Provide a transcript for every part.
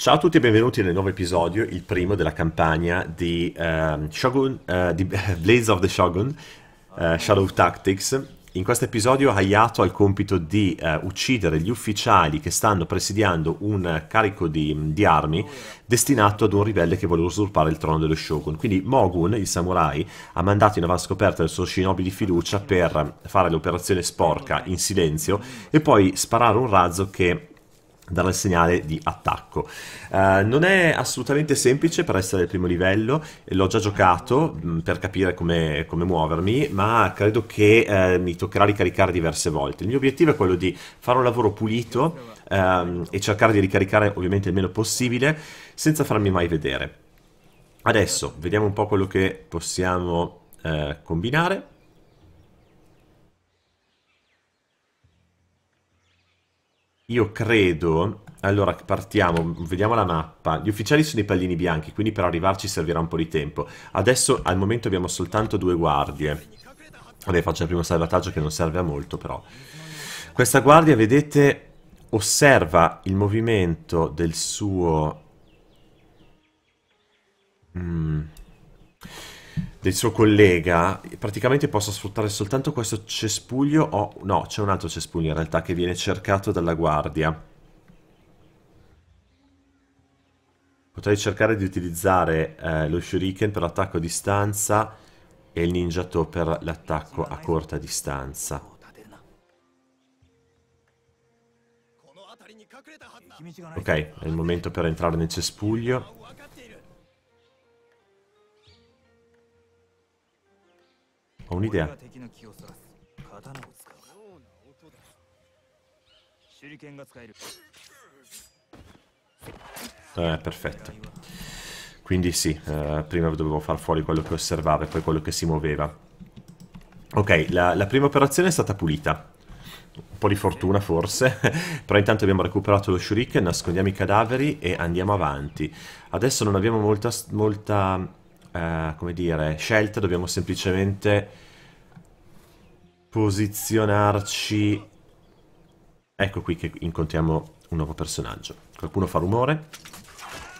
Ciao a tutti e benvenuti nel nuovo episodio, il primo della campagna di, uh, Shogun, uh, di Blades of the Shogun, uh, Shadow Tactics. In questo episodio Hayato ha il compito di eh, uccidere gli ufficiali che stanno presidiando un carico di, di, armi destinato ad un ribelle che vuole usurpare il trono dello Shogun. Quindi Mogun, il samurai, ha mandato in avanscoperta il suo shinobi di fiducia per fare l'operazione sporca in silenzio e poi sparare un razzo che darà il segnale di attacco. Uh, non è assolutamente semplice per essere il primo livello, l'ho già giocato mh, mm, per capire come, come, muovermi, ma credo che uh, mi toccherà ricaricare diverse volte. Il mio obiettivo è quello di fare un lavoro pulito um, e cercare di ricaricare ovviamente il meno possibile senza farmi mai vedere. Adesso vediamo un po' quello che possiamo uh, combinare. Io credo... Allora, partiamo, vediamo la mappa. Gli ufficiali sono i pallini bianchi, quindi per arrivarci servirà un po' di tempo. Adesso, al momento, abbiamo soltanto due guardie. Vabbè, faccio il primo salvataggio che non serve a molto, però. Questa guardia, vedete, osserva il movimento del suo... Mm del suo collega, praticamente posso sfruttare soltanto questo cespuglio o... no, c'è un altro cespuglio in realtà che viene cercato dalla guardia. Potrei cercare di utilizzare eh, lo shuriken per l'attacco a distanza e il ninjato per l'attacco a corta distanza. Ok, è il momento per entrare nel cespuglio. Ho un'idea. Eh, perfetto quindi sì, eh, prima dovevo far fuori quello che osservava e poi quello che si muoveva ok, la, la prima operazione è stata pulita un po' di fortuna forse, però intanto abbiamo recuperato lo shuriken, nascondiamo i cadaveri e andiamo avanti. Adesso non abbiamo molta, molta eh, come dire, scelta, dobbiamo semplicemente posizionarci... Ecco qui che incontriamo un nuovo personaggio. Qualcuno fa rumore?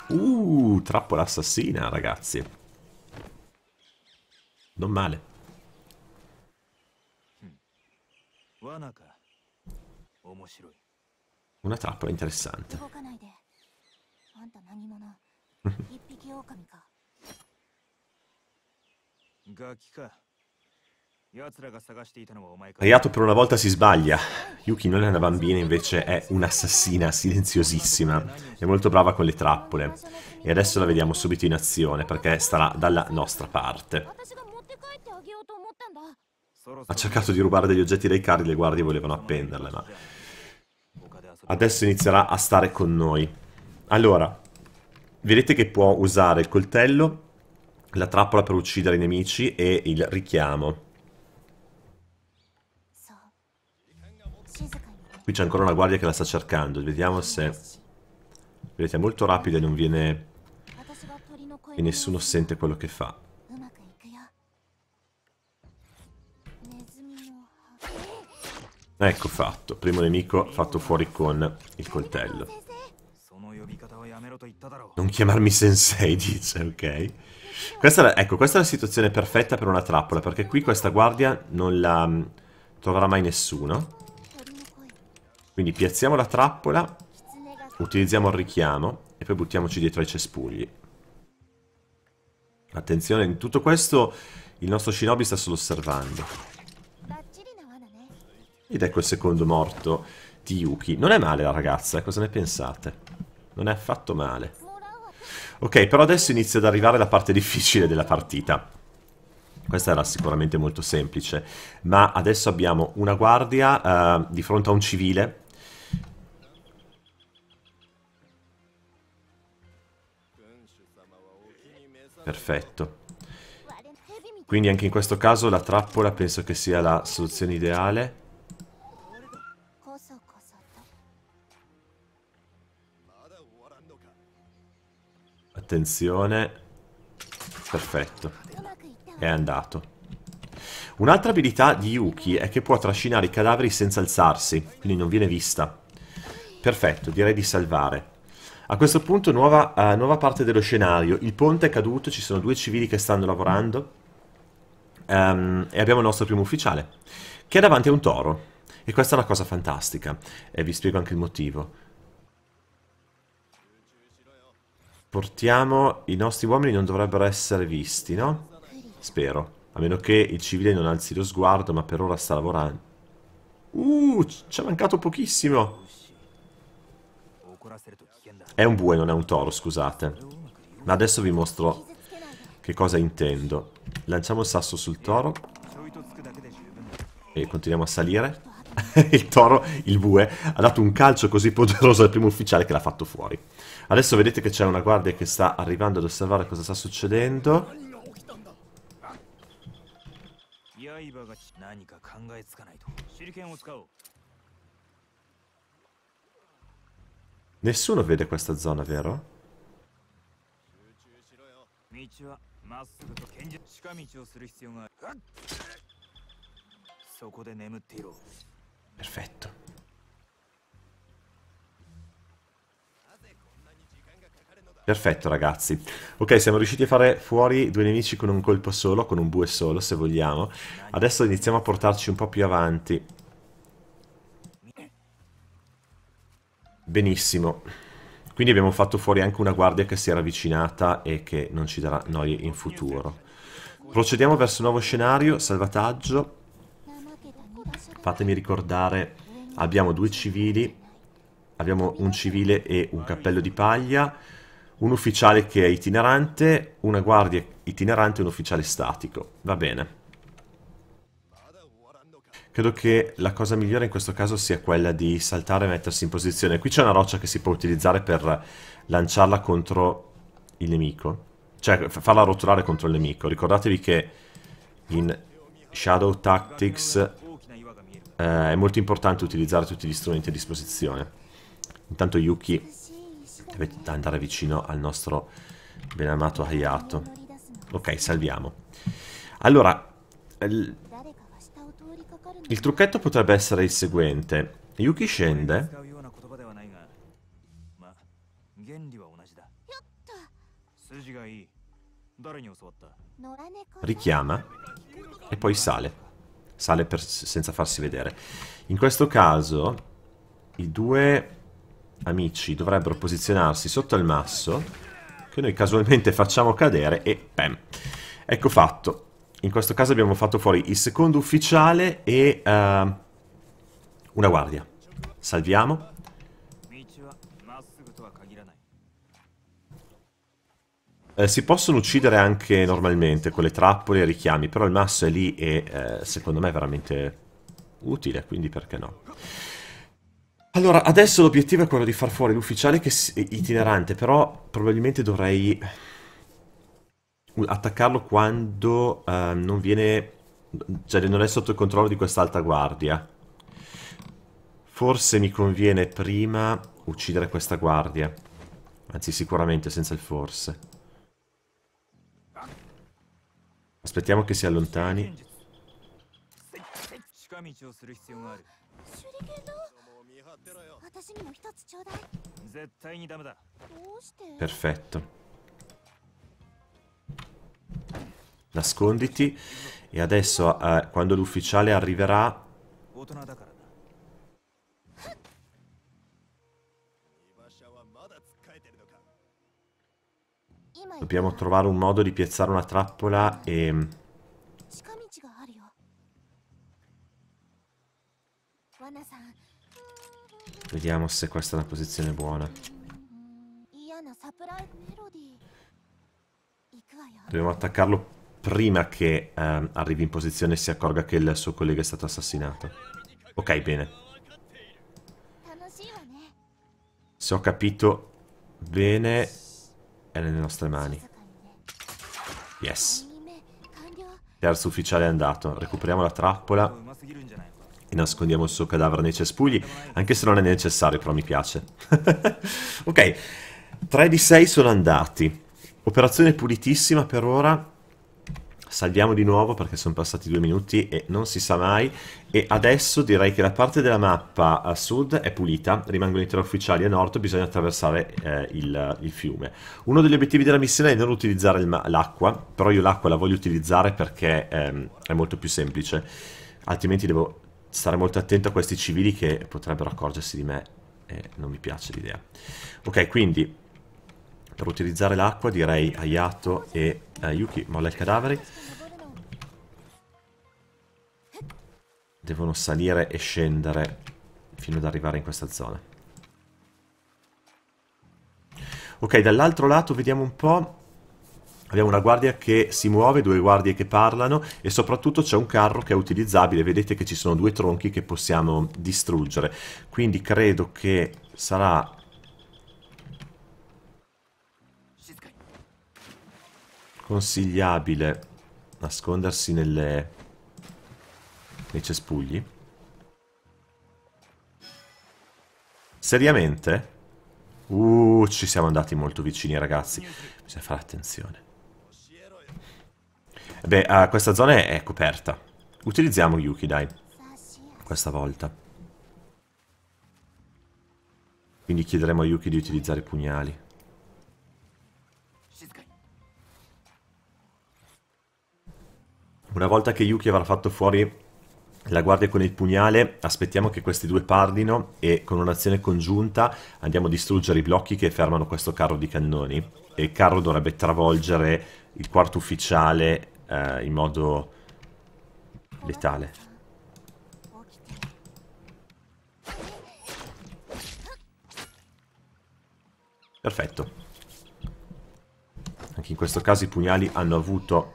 Uh, trappola assassina, ragazzi. Non male. Una trappola interessante. Reato per una volta si sbaglia. Yuki non è una bambina, invece è un'assassina silenziosissima. È molto brava con le trappole. E adesso la vediamo subito in azione, perché starà dalla nostra parte. Ha cercato di rubare degli oggetti dai carri, le guardie volevano appenderle, ma... Adesso inizierà a stare con noi. Allora, vedete che può usare il coltello la trappola per uccidere i nemici e il richiamo. Qui c'è ancora una guardia che la sta cercando, vediamo se... Vedete, è molto rapida e non viene... E nessuno sente quello che fa. Ecco fatto, primo nemico fatto fuori con il coltello. Non chiamarmi sensei, dice, ok. Questa è la, ecco, questa è la situazione perfetta per una trappola, perché qui questa guardia non la mh, mm, troverà mai nessuno. Quindi piazziamo la trappola, utilizziamo il richiamo e poi buttiamoci dietro ai cespugli. Attenzione, in tutto questo il nostro shinobi sta solo osservando. Ed ecco il secondo morto di Yuki. Non è male la ragazza, eh, cosa ne pensate? Non è affatto male. Ok, però adesso inizia ad arrivare la parte difficile della partita. Questa era sicuramente molto semplice, ma adesso abbiamo una guardia uh, di fronte a un civile. Perfetto. Quindi anche in questo caso la trappola penso che sia la soluzione ideale. Attenzione. Perfetto. È andato. Un'altra abilità di Yuki è che può trascinare i cadaveri senza alzarsi, quindi non viene vista. Perfetto, direi di salvare. A questo punto nuova, uh, nuova parte dello scenario. Il ponte è caduto, ci sono due civili che stanno lavorando. Um, e abbiamo il nostro primo ufficiale, che è davanti a un toro. E questa è una cosa fantastica, e vi spiego anche il motivo. portiamo, i nostri uomini non dovrebbero essere visti, no? Spero. A meno che il civile non alzi lo sguardo, ma per ora sta lavorando. Uh, ci è mancato pochissimo. È un bue, non è un toro, scusate. Ma adesso vi mostro che cosa intendo. Lanciamo il sasso sul toro. E continuiamo a salire. il toro, il bue, ha dato un calcio così poderoso al primo ufficiale che l'ha fatto fuori. Adesso vedete che c'è una guardia che sta arrivando ad osservare cosa sta succedendo. Nessuno vede questa zona, vero? Perfetto. Perfetto ragazzi. Ok, siamo riusciti a fare fuori due nemici con un colpo solo, con un bue solo se vogliamo. Adesso iniziamo a portarci un po' più avanti. Benissimo. Quindi abbiamo fatto fuori anche una guardia che si era avvicinata e che non ci darà noie in futuro. Procediamo verso un nuovo scenario, salvataggio. Fatemi ricordare, abbiamo due civili, abbiamo un civile e un cappello di paglia un ufficiale che è itinerante, una guardia itinerante e un ufficiale statico. Va bene. Credo che la cosa migliore in questo caso sia quella di saltare e mettersi in posizione. Qui c'è una roccia che si può utilizzare per lanciarla contro il nemico. Cioè, farla rotolare contro il nemico. Ricordatevi che in Shadow Tactics eh, è molto importante utilizzare tutti gli strumenti a disposizione. Intanto Yuki da andare vicino al nostro ben amato Hayato. Ok, salviamo. Allora, il, il trucchetto potrebbe essere il seguente. Yuki scende. Richiama e poi sale. Sale per, senza farsi vedere. In questo caso i due amici dovrebbero posizionarsi sotto il masso, che noi casualmente facciamo cadere e pam. Ecco fatto. In questo caso abbiamo fatto fuori il secondo ufficiale e uh, una guardia. Salviamo. Eh, si possono uccidere anche normalmente con le trappole e richiami, però il masso è lì e eh, secondo me è veramente utile, quindi perché no. Allora, adesso l'obiettivo è quello di far fuori l'ufficiale che è itinerante, però probabilmente dovrei attaccarlo quando uh, non viene... cioè non è sotto il controllo di quest'alta guardia. Forse mi conviene prima uccidere questa guardia. Anzi, sicuramente, senza il forse. Aspettiamo che si allontani. Perfetto. Nasconditi. E adesso, eh, quando l'ufficiale arriverà... Dobbiamo trovare un modo di piazzare una trappola e... Vediamo se questa è una posizione buona. Dobbiamo attaccarlo prima che ehm, arrivi in posizione e si accorga che il suo collega è stato assassinato. Ok, bene. Se ho capito bene, è nelle nostre mani. Yes. Terzo ufficiale è andato. Recuperiamo la trappola e nascondiamo il suo cadavere nei cespugli, anche se non è necessario, però mi piace. ok, 3 di 6 sono andati. Operazione pulitissima per ora. Salviamo di nuovo perché sono passati due minuti e non si sa mai. E adesso direi che la parte della mappa a sud è pulita, rimangono i tre ufficiali a nord, bisogna attraversare eh, il, il, fiume. Uno degli obiettivi della missione è non utilizzare l'acqua, però io l'acqua la voglio utilizzare perché ehm, è molto più semplice, altrimenti devo stare molto attento a questi civili che potrebbero accorgersi di me e non mi piace l'idea. Ok, quindi per utilizzare l'acqua direi Ayato e eh, Yuki, molla i cadaveri. Devono salire e scendere fino ad arrivare in questa zona. Ok, dall'altro lato vediamo un po'. Abbiamo una guardia che si muove, due guardie che parlano e soprattutto c'è un carro che è utilizzabile, vedete che ci sono due tronchi che possiamo distruggere. Quindi credo che sarà... consigliabile nascondersi nelle... nei cespugli. Seriamente? Uh, ci siamo andati molto vicini ragazzi, bisogna fare attenzione. Beh, uh, questa zona è coperta. Utilizziamo Yuki, dai. Questa volta. Quindi chiederemo a Yuki di utilizzare pugnali. Una volta che Yuki avrà fatto fuori la guardia con il pugnale, aspettiamo che questi due parlino e con un'azione congiunta andiamo a distruggere i blocchi che fermano questo carro di cannoni. E il carro dovrebbe travolgere il quarto ufficiale eh, in modo letale. Perfetto. Anche in questo caso i pugnali hanno avuto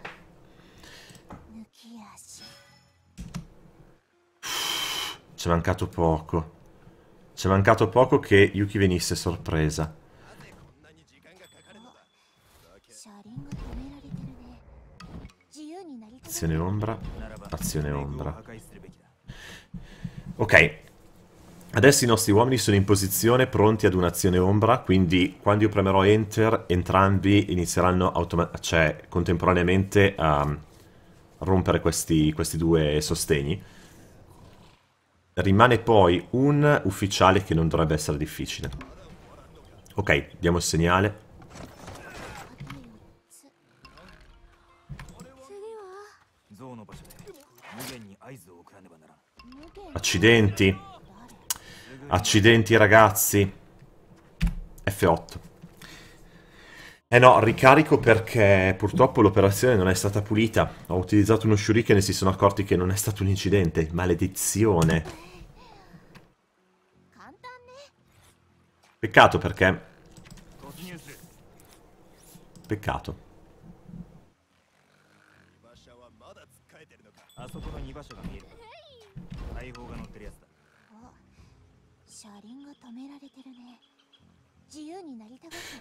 C'è mancato poco. C'è mancato poco che Yuki venisse sorpresa. Azione ombra. Azione ombra. Ok. Adesso i nostri uomini sono in posizione, pronti ad un'azione ombra, quindi quando io premerò Enter, entrambi inizieranno cioè, contemporaneamente a rompere questi, questi due sostegni. Rimane poi un ufficiale che non dovrebbe essere difficile. Ok, diamo il segnale. Accidenti. Accidenti, ragazzi. F8. Eh no, ricarico perché purtroppo l'operazione non è stata pulita. Ho utilizzato uno shuriken e si sono accorti che non è stato un incidente. Maledizione. Peccato perché... Peccato.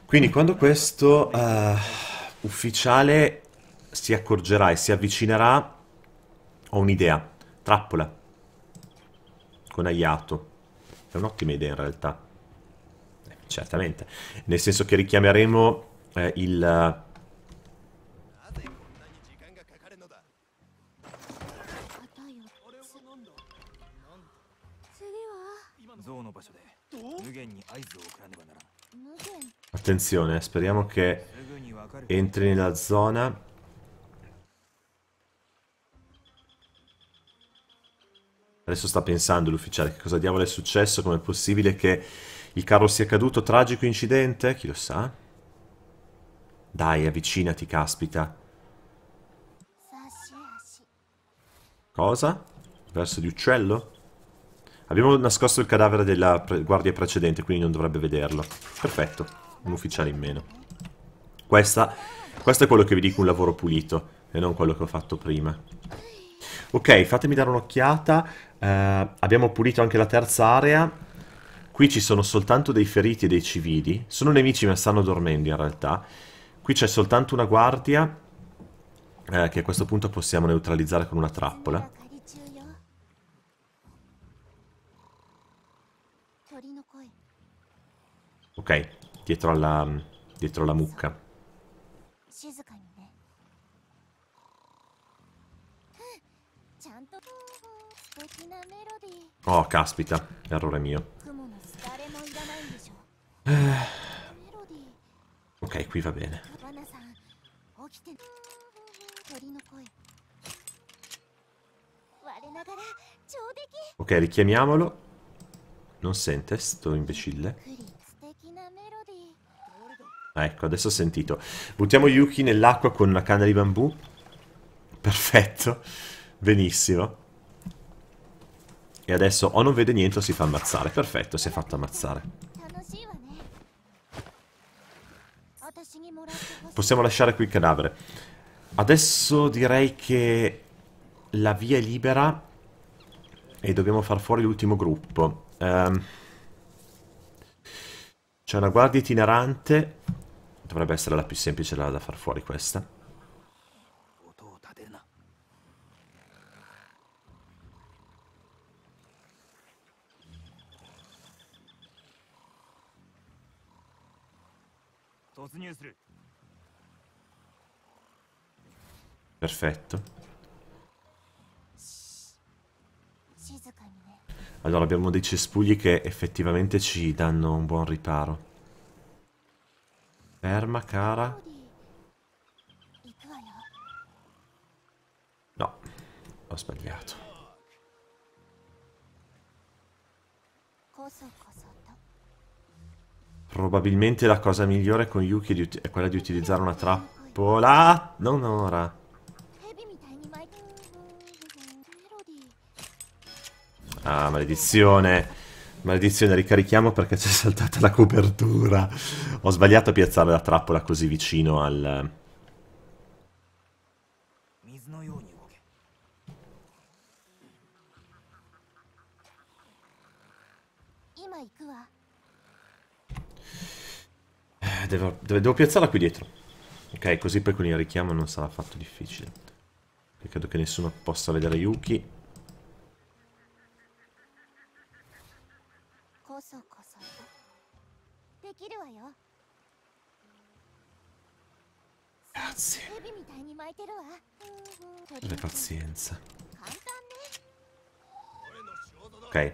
Quindi quando questo uh, ufficiale si accorgerà e si avvicinerà, ho un'idea. Trappola. Con Ayato. È un'ottima idea in realtà. certamente. Nel senso che richiameremo eh, il Attenzione, speriamo che entri nella zona. Adesso sta pensando l'ufficiale che cosa diavolo è successo, com'è possibile che il carro sia caduto, tragico incidente, chi lo sa? Dai, avvicinati, caspita. Cosa? Verso di uccello? Abbiamo nascosto il cadavere della pre guardia precedente, quindi non dovrebbe vederlo. Perfetto un ufficiale in meno. Questa, questo è quello che vi dico un lavoro pulito e non quello che ho fatto prima. Ok, fatemi dare un'occhiata. Eh, abbiamo pulito anche la terza area. Qui ci sono soltanto dei feriti e dei civili. Sono nemici ma stanno dormendo in realtà. Qui c'è soltanto una guardia eh, che a questo punto possiamo neutralizzare con una trappola. Ok, dietro alla, dietro alla mucca. Oh, caspita, errore mio. Eh. Ok, qui va bene. Ok, richiamiamolo. Non sente sto imbecille. Ecco, adesso ho sentito. Buttiamo Yuki nell'acqua con una canna di bambù. Perfetto. Benissimo. E adesso o non vede niente o si fa ammazzare. Perfetto, si è fatto ammazzare. Possiamo lasciare qui il cadavere. Adesso direi che la via è libera e dobbiamo far fuori l'ultimo gruppo. Um, C'è una guardia itinerante dovrebbe essere la più semplice da, da far fuori questa. Perfetto. Allora abbiamo dei cespugli che effettivamente ci danno un buon riparo. Ferma, cara. No, ho sbagliato. Probabilmente la cosa migliore con Yuki è quella di utilizzare una trappola. Non ora. Ah, maledizione. Maledizione, ricarichiamo perché c'è saltata la copertura. Ho sbagliato a piazzare la trappola così vicino al... Eh, devo, devo piazzarla qui dietro. Ok, così poi con il richiamo non sarà affatto difficile. Credo che nessuno possa vedere Yuki. Grazie. Le pazienza. Ok.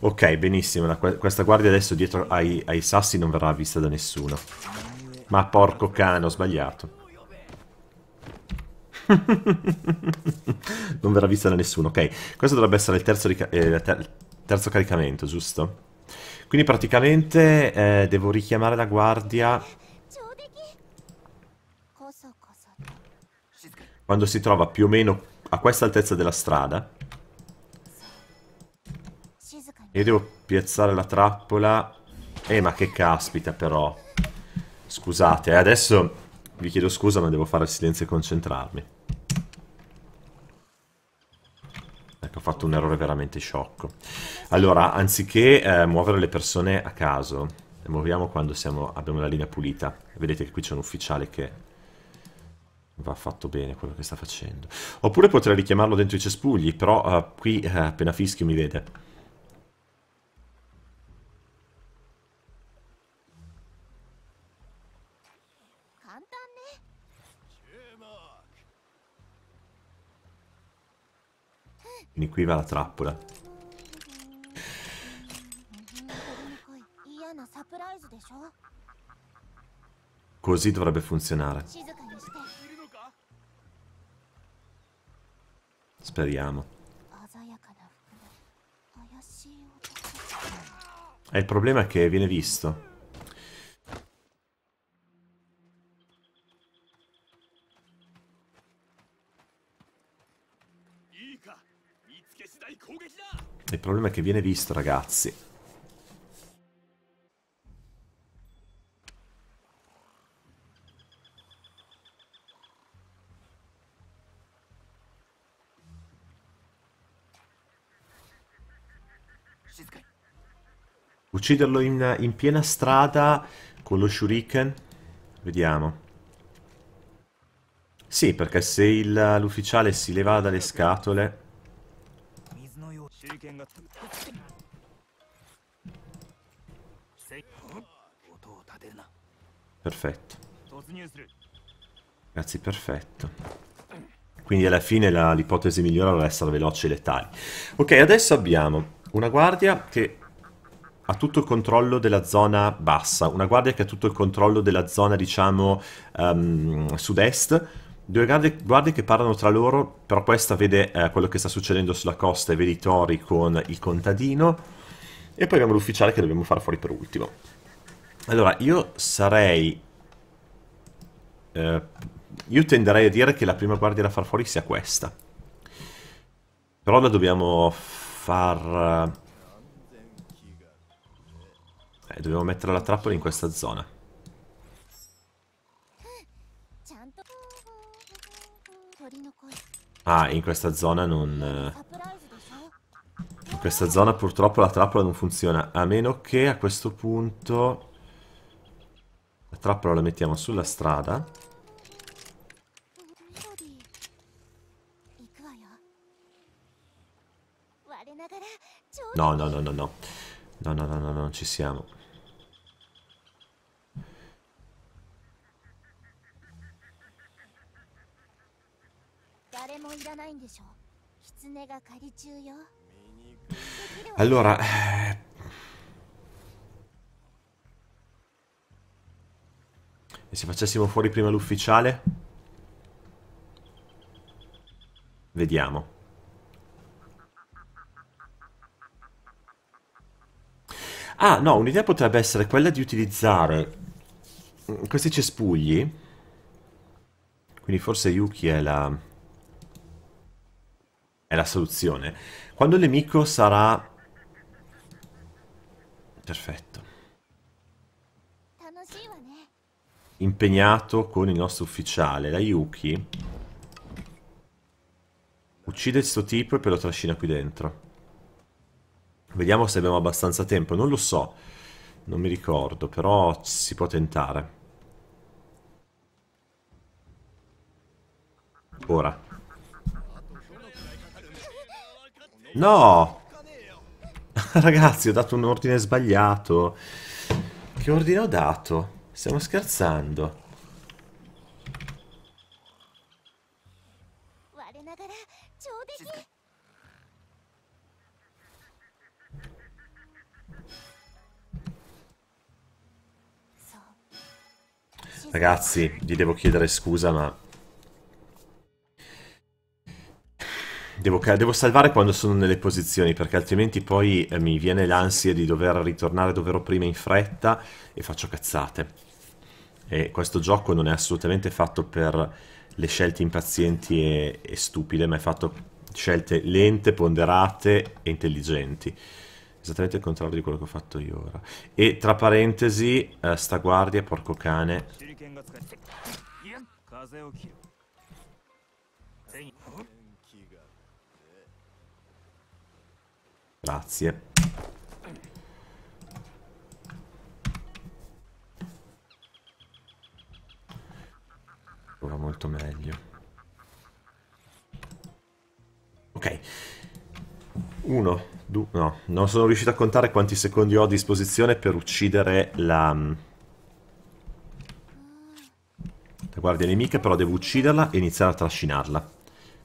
Ok, benissimo. La, questa guardia adesso dietro ai, ai, sassi non verrà vista da nessuno. Ma porco cane, ho sbagliato. non verrà vista da nessuno, ok. Questo dovrebbe essere il terzo, eh, ter terzo caricamento, giusto? Quindi praticamente eh, devo richiamare la guardia quando si trova più o meno a questa altezza della strada. Io devo piazzare la trappola. Eh, ma che caspita però. Scusate, eh, adesso vi chiedo scusa ma devo fare silenzio e concentrarmi. ho fatto un errore veramente sciocco. Allora, anziché eh, muovere le persone a caso, le muoviamo quando siamo, abbiamo la linea pulita. Vedete che qui c'è un ufficiale che va fatto bene quello che sta facendo. Oppure potrei richiamarlo dentro i cespugli, però eh, qui eh, appena fischio mi vede. Quindi qui va la trappola. Così dovrebbe funzionare. Speriamo. E il problema è che viene visto. Il problema è che viene visto, ragazzi. Ucciderlo in, in piena strada con lo shuriken? Vediamo. Sì, perché se l'ufficiale si leva dalle scatole perfetto ragazzi perfetto quindi alla fine l'ipotesi migliore non essere veloci e letali ok adesso abbiamo una guardia che ha tutto il controllo della zona bassa, una guardia che ha tutto il controllo della zona, diciamo, um, sud-est, Due grandi guardie che parlano tra loro, però questa vede eh, quello che sta succedendo sulla costa e vede i tori con il contadino. E poi abbiamo l'ufficiale che dobbiamo fare fuori per ultimo. Allora, io sarei... Eh, io tenderei a dire che la prima guardia da far fuori sia questa. Però la dobbiamo far... Eh, dobbiamo mettere la trappola in questa zona. Ah, in questa zona non... Eh, in questa zona purtroppo la trappola non funziona, a meno che a questo punto... La trappola la mettiamo sulla strada. No, no, no, no, no. No, no, no, no, no non ci siamo. Allora... Eh, e se facessimo fuori prima l'ufficiale? Vediamo. Ah, no, un'idea potrebbe essere quella di utilizzare mm, questi cespugli. Quindi forse Yuki è la è la soluzione. Quando il nemico sarà... Perfetto. Impegnato con il nostro ufficiale, la Yuki. Uccide questo tipo e poi lo trascina qui dentro. Vediamo se abbiamo abbastanza tempo, non lo so. Non mi ricordo, però si può tentare. Ora. No! Ragazzi, ho dato un ordine sbagliato. Che ordine ho dato? Stiamo scherzando. Ragazzi, gli devo chiedere scusa, ma Devo, devo, salvare quando sono nelle posizioni perché altrimenti poi eh, mi viene l'ansia di dover ritornare dove ero prima in fretta e faccio cazzate. E questo gioco non è assolutamente fatto per le scelte impazienti e, e stupide, ma è fatto scelte lente, ponderate e intelligenti. Esattamente il contrario di quello che ho fatto io ora. E tra parentesi, eh, sta guardia, porco cane. Grazie. Ora molto meglio. Ok. Uno, due, no. Non sono riuscito a contare quanti secondi ho a disposizione per uccidere la... Mm, la guardia nemica, però devo ucciderla e iniziare a trascinarla.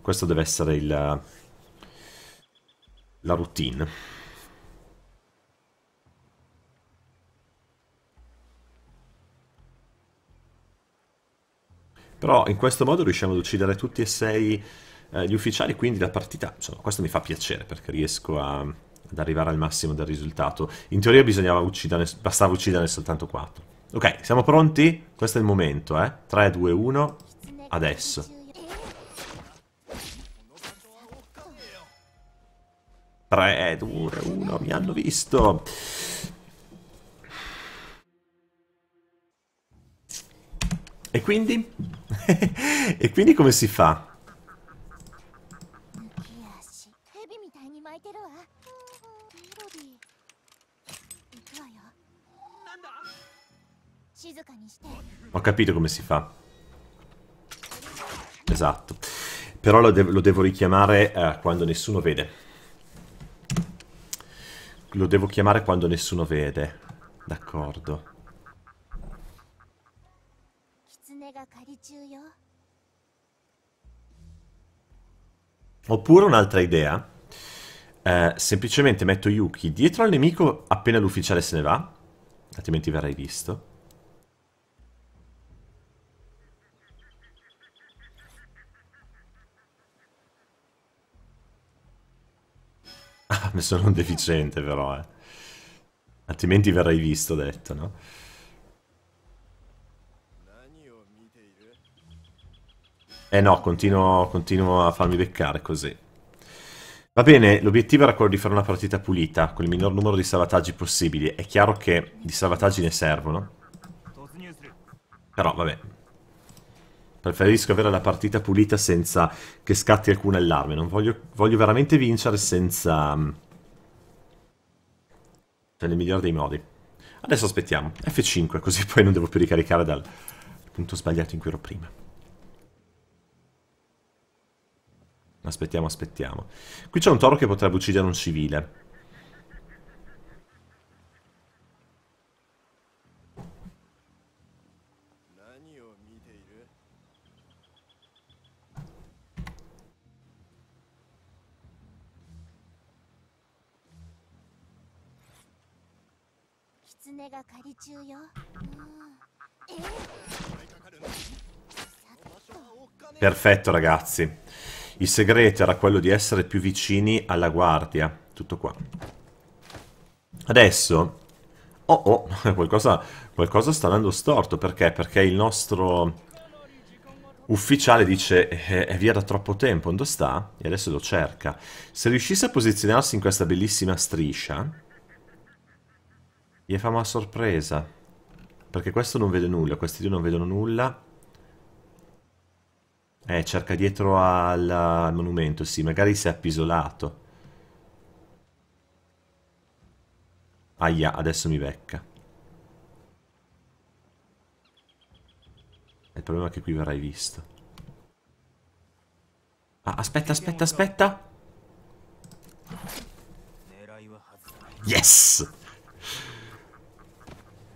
Questo deve essere il la routine. Però in questo modo riusciamo ad uccidere tutti e sei eh, gli ufficiali, quindi la partita, insomma, questo mi fa piacere perché riesco a, ad arrivare al massimo del risultato. In teoria bisognava uccidere, bastava ucciderne soltanto 4. Ok, siamo pronti? Questo è il momento, eh? 3, 2, 1, adesso. 3, 2, 1, mi hanno visto. E quindi? e quindi come si fa? Ho capito come si fa. Esatto. Però lo, de lo devo richiamare eh, quando nessuno vede. Lo devo chiamare quando nessuno vede. D'accordo. Oppure un'altra idea. Eh, semplicemente metto Yuki dietro al nemico appena l'ufficiale se ne va, altrimenti verrai visto. Ah, ne sono un deficiente però, eh. Altrimenti verrai visto, detto, no? Eh no, continuo, continuo a farmi beccare così. Va bene, l'obiettivo era quello di fare una partita pulita, con il minor numero di salvataggi possibili. È chiaro che di salvataggi ne servono. Però, vabbè, Preferisco avere la partita pulita senza che scatti alcun allarme. Non voglio, voglio veramente vincere senza... nel mm, migliore dei modi. Adesso aspettiamo. F5, così poi non devo più ricaricare dal punto sbagliato in cui ero prima. Aspettiamo, aspettiamo. Qui c'è un toro che potrebbe uccidere un civile. 水中よ、うん、perfetto ragazzi il segreto era quello di essere più vicini alla guardia tutto qua adesso oh oh qualcosa, qualcosa sta andando storto perché? perché il nostro ufficiale dice eh, è via da troppo tempo, dove sta? E adesso lo cerca. Se riuscisse a posizionarsi in questa bellissima striscia, gli famo a sorpresa. Perché questo non vede nulla, questi due non vedono nulla. Eh, cerca dietro al, al monumento, sì, magari si è appisolato. Aia, adesso mi becca. Il problema è che qui verrai visto. Ah, aspetta, aspetta, aspetta! Yes!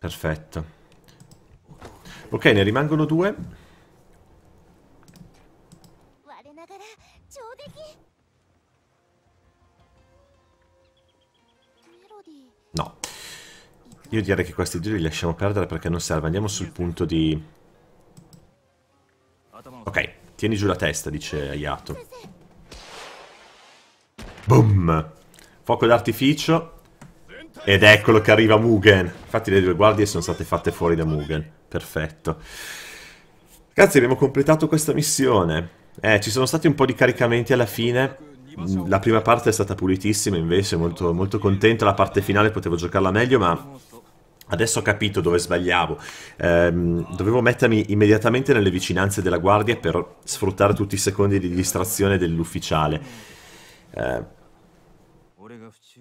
Perfetto. Ok, ne rimangono due. No. Io direi che questi due li lasciamo perdere perché non serve. Andiamo sul punto di... Ok, tieni giù la testa, dice Ayato. Boom! Fuoco d'artificio. Ed eccolo che arriva Mugen. Infatti le due guardie sono state fatte fuori da Mugen. Perfetto. Ragazzi, abbiamo completato questa missione. Eh, ci sono stati un po' di caricamenti alla fine. La prima parte è stata pulitissima, invece, molto, molto contento. La parte finale potevo giocarla meglio, ma Adesso ho capito dove sbagliavo. Eh, dovevo mettermi immediatamente nelle vicinanze della guardia per sfruttare tutti i secondi di distrazione dell'ufficiale. Eh,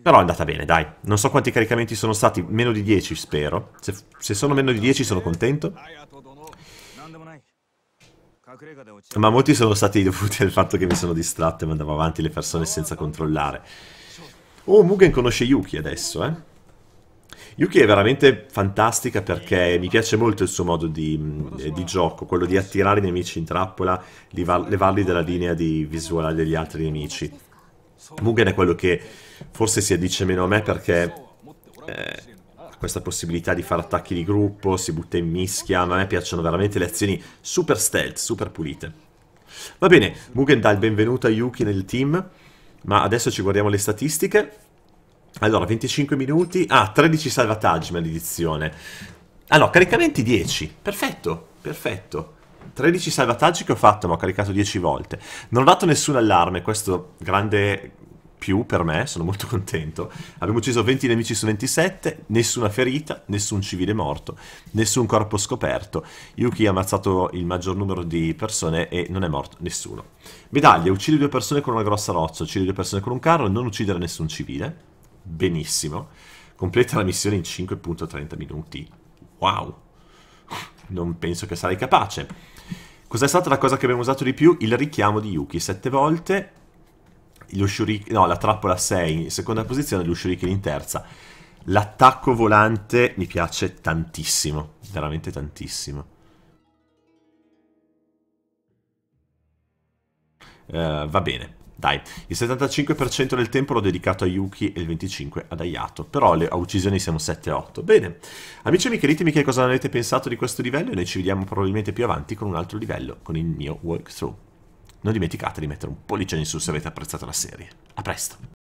però è andata bene, dai. Non so quanti caricamenti sono stati, meno di 10 spero. Se, se sono meno di 10 sono contento. Ma molti sono stati dovuti al fatto che mi sono distratto e mandavo avanti le persone senza controllare. Oh, Mugen conosce Yuki adesso, eh. Yuki è veramente fantastica perché mi piace molto il suo modo di, eh, di gioco, quello di attirare i nemici in trappola, di levarli dalla linea di visuale degli altri nemici. Mugen è quello che Forse si addice meno a me perché eh, ha questa possibilità di fare attacchi di gruppo, si butta in mischia, ma a me piacciono veramente le azioni super stealth, super pulite. Va bene, Mugen dà benvenuto a Yuki nel team, ma adesso ci guardiamo le statistiche. Allora, 25 minuti, ah, 13 salvataggi maledizione. Ah no, caricamenti 10, perfetto, perfetto. 13 salvataggi che ho fatto, ma ho caricato 10 volte. Non ho dato nessun allarme, questo grande più per me, sono molto contento. Abbiamo ucciso 20 nemici su 27, nessuna ferita, nessun civile morto, nessun corpo scoperto. Yuki ha ammazzato il maggior numero di persone e non è morto nessuno. Medaglia, uccidi due persone con una grossa roccia, uccidi due persone con un carro, non uccidere nessun civile. Benissimo. Completa la missione in 5.30 minuti. Wow. Non penso che sarai capace. Cos'è stata la cosa che abbiamo usato di più? Il richiamo di Yuki, 7 volte, lo shuriken, no, la trappola 6 in seconda posizione, lo shuriken in terza. L'attacco volante mi piace tantissimo, veramente tantissimo. Uh, va bene, dai. Il 75% del tempo l'ho dedicato a Yuki e il 25% ad Ayato, però le, a uccisioni siamo 7-8. Bene, amici e amiche, ditemi che cosa ne avete pensato di questo livello e noi ci vediamo probabilmente più avanti con un altro livello, con il mio walkthrough. Non dimenticate di mettere un pollice in su se avete apprezzato la serie. A presto!